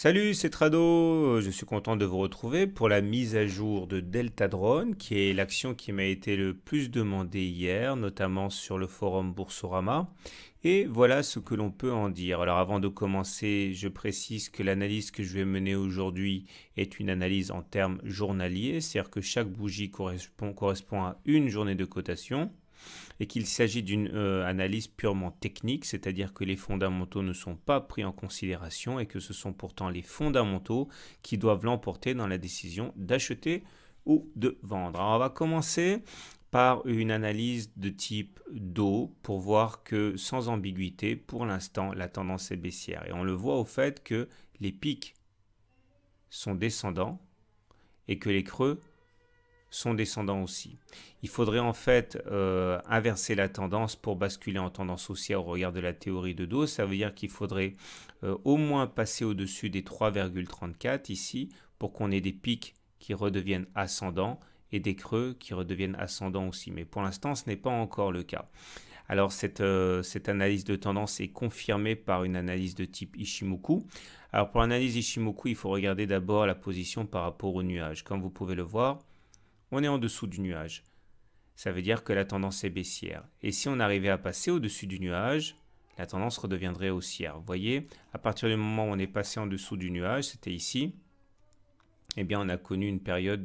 Salut, c'est Trado. Je suis content de vous retrouver pour la mise à jour de Delta Drone, qui est l'action qui m'a été le plus demandée hier, notamment sur le forum Boursorama. Et voilà ce que l'on peut en dire. Alors avant de commencer, je précise que l'analyse que je vais mener aujourd'hui est une analyse en termes journaliers, c'est-à-dire que chaque bougie correspond, correspond à une journée de cotation et qu'il s'agit d'une euh, analyse purement technique, c'est-à-dire que les fondamentaux ne sont pas pris en considération et que ce sont pourtant les fondamentaux qui doivent l'emporter dans la décision d'acheter ou de vendre. Alors on va commencer par une analyse de type d'eau pour voir que sans ambiguïté, pour l'instant, la tendance est baissière. Et on le voit au fait que les pics sont descendants et que les creux son descendant aussi. Il faudrait en fait euh, inverser la tendance pour basculer en tendance haussière au regard de la théorie de Dos. Ça veut dire qu'il faudrait euh, au moins passer au-dessus des 3,34 ici pour qu'on ait des pics qui redeviennent ascendants et des creux qui redeviennent ascendants aussi. Mais pour l'instant, ce n'est pas encore le cas. Alors cette, euh, cette, analyse de tendance est confirmée par une analyse de type Ishimoku. Alors pour l'analyse Ishimoku, il faut regarder d'abord la position par rapport au nuage. Comme vous pouvez le voir, on est en dessous du nuage. Ça veut dire que la tendance est baissière. Et si on arrivait à passer au-dessus du nuage, la tendance redeviendrait haussière. Vous voyez, à partir du moment où on est passé en dessous du nuage, c'était ici, eh bien on a connu une période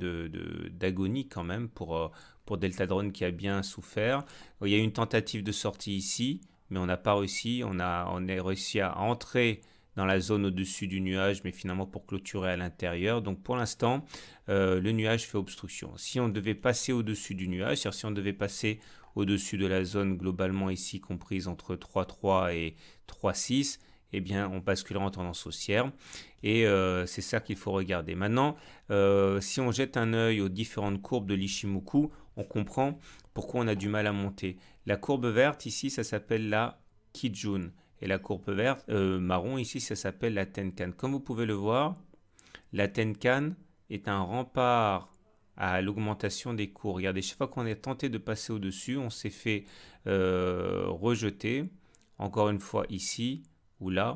d'agonie de, quand même pour, euh, pour Drone qui a bien souffert. Il y a eu une tentative de sortie ici, mais on n'a pas réussi. On, a, on est réussi à entrer dans la zone au-dessus du nuage, mais finalement pour clôturer à l'intérieur. Donc pour l'instant, euh, le nuage fait obstruction. Si on devait passer au-dessus du nuage, c'est-à-dire si on devait passer au-dessus de la zone globalement ici comprise entre 3,3 et 3,6, eh bien, on basculera en tendance haussière. Et euh, c'est ça qu'il faut regarder. Maintenant, euh, si on jette un œil aux différentes courbes de l'Ishimoku, on comprend pourquoi on a du mal à monter. La courbe verte ici, ça s'appelle la Kijun. Et la courbe verte, euh, marron ici, ça s'appelle la Tenkan. Comme vous pouvez le voir, la Tenkan est un rempart à l'augmentation des cours. Regardez, chaque fois qu'on est tenté de passer au-dessus, on s'est fait euh, rejeter, encore une fois ici ou là.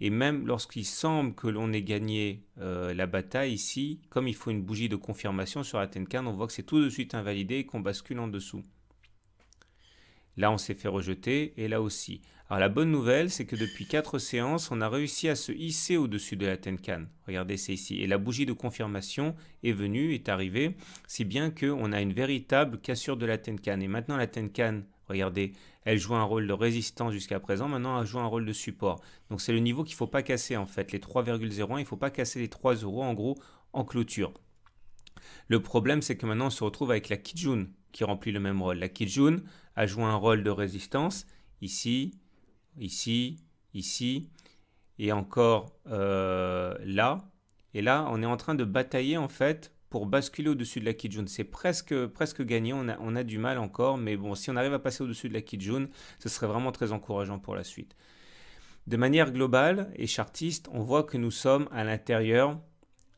Et même lorsqu'il semble que l'on ait gagné euh, la bataille ici, comme il faut une bougie de confirmation sur la Tenkan, on voit que c'est tout de suite invalidé et qu'on bascule en dessous. Là, on s'est fait rejeter, et là aussi. Alors la bonne nouvelle, c'est que depuis quatre séances, on a réussi à se hisser au-dessus de la Tenkan. Regardez, c'est ici. Et la bougie de confirmation est venue, est arrivée, si bien qu'on a une véritable cassure de la Tenkan. Et maintenant, la Tenkan, regardez, elle joue un rôle de résistance jusqu'à présent, maintenant elle joue un rôle de support. Donc c'est le niveau qu'il ne faut pas casser en fait. Les 3,01, il ne faut pas casser les 3 euros en gros en clôture. Le problème, c'est que maintenant, on se retrouve avec la Kijun qui remplit le même rôle. La Kijun a joué un rôle de résistance ici, ici, ici, et encore euh, là. Et là, on est en train de batailler en fait pour basculer au-dessus de la Kijun. C'est presque, presque gagné, on a, on a, du mal encore, mais bon, si on arrive à passer au-dessus de la Kijun, ce serait vraiment très encourageant pour la suite. De manière globale et chartiste, on voit que nous sommes à l'intérieur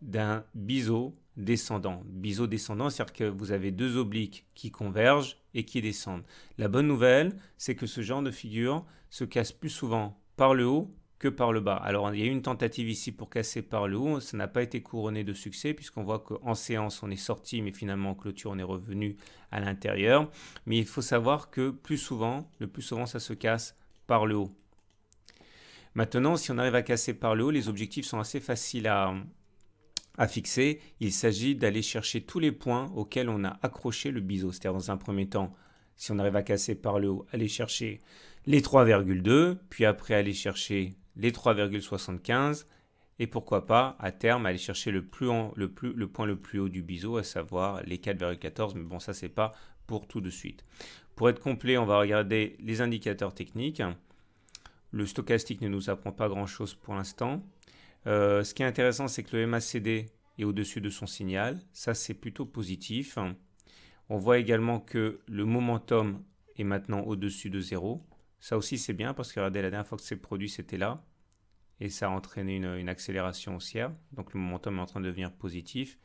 d'un biseau descendant. Biseau descendant, c'est-à-dire que vous avez deux obliques qui convergent et qui descendent. La bonne nouvelle, c'est que ce genre de figure se casse plus souvent par le haut que par le bas. Alors il y a eu une tentative ici pour casser par le haut, ça n'a pas été couronné de succès puisqu'on voit qu'en séance on est sorti mais finalement en clôture on est revenu à l'intérieur. Mais il faut savoir que plus souvent, le plus souvent ça se casse par le haut. Maintenant si on arrive à casser par le haut, les objectifs sont assez faciles à, à fixer, il s'agit d'aller chercher tous les points auxquels on a accroché le biseau. C'est-à-dire, dans un premier temps, si on arrive à casser par le haut, aller chercher les 3,2, puis après aller chercher les 3,75, et pourquoi pas, à terme, aller chercher le, le point le plus haut du biseau, à savoir les 4,14, mais bon, ça, c'est pas pour tout de suite. Pour être complet, on va regarder les indicateurs techniques. Le stochastique ne nous apprend pas grand-chose pour l'instant. Euh, ce qui est intéressant, c'est que le MACD est au-dessus de son signal. Ça, c'est plutôt positif. On voit également que le momentum est maintenant au-dessus de zéro. Ça aussi, c'est bien parce que la dernière fois que c'est produit, c'était là. Et ça a entraîné une, accélération haussière. Donc le momentum est en train de devenir positif.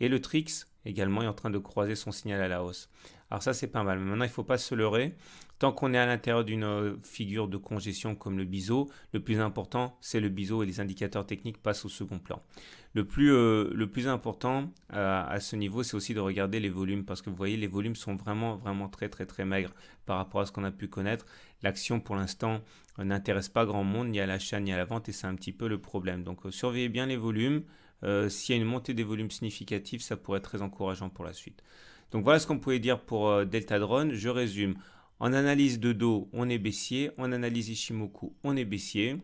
Et le TRIX également est en train de croiser son signal à la hausse. Alors ça c'est pas mal. Mais maintenant il ne faut pas se leurrer. Tant qu'on est à l'intérieur d'une euh, figure de congestion comme le biseau, le plus important c'est le biseau et les indicateurs techniques passent au second plan. Le plus, euh, important euh, à ce niveau c'est aussi de regarder les volumes parce que vous voyez les volumes sont vraiment vraiment très très très maigres par rapport à ce qu'on a pu connaître. L'action pour l'instant n'intéresse pas grand monde ni à l'achat ni à la vente et c'est un petit peu le problème. Donc surveillez bien les volumes. Euh, s'il y a une montée des volumes significatifs, ça pourrait être très encourageant pour la suite. Donc voilà ce qu'on pouvait dire pour euh, Delta Drone. Je résume. En analyse de dos, on est baissier. En analyse Ishimoku, on est baissier.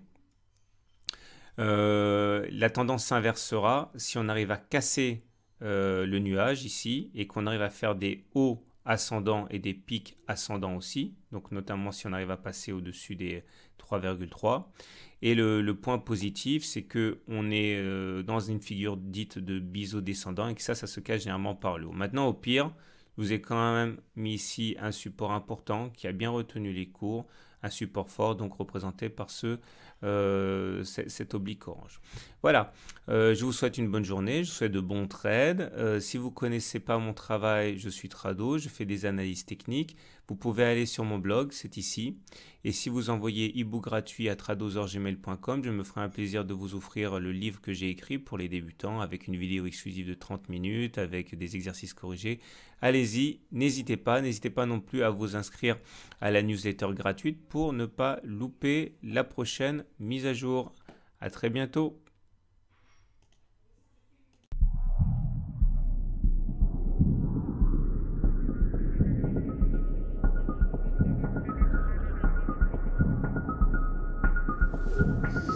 Euh, la tendance s'inversera si on arrive à casser le nuage ici et qu'on arrive à faire des hauts ascendant et des pics ascendants aussi, donc notamment si on arrive à passer au-dessus des 3,3. Et le, point positif, c'est que on est euh, dans une figure dite de biseau descendant et que ça, ça se cache généralement par le haut. Maintenant, au pire, vous ai quand même mis ici un support important qui a bien retenu les cours, un support fort donc représenté par ce euh, cet oblique orange. Voilà, euh, je vous souhaite une bonne journée, je vous souhaite de bons trades. Euh, si vous ne connaissez pas mon travail, je suis trado, je fais des analyses techniques. Vous pouvez aller sur mon blog, c'est ici. Et si vous envoyez ebook gratuit à tradosorgmail.com, je me ferai un plaisir de vous offrir le livre que j'ai écrit pour les débutants avec une vidéo exclusive de 30 minutes, avec des exercices corrigés. Allez-y, n'hésitez pas. N'hésitez pas non plus à vous inscrire à la newsletter gratuite pour ne pas louper la prochaine mise à jour. À très bientôt. Thank you.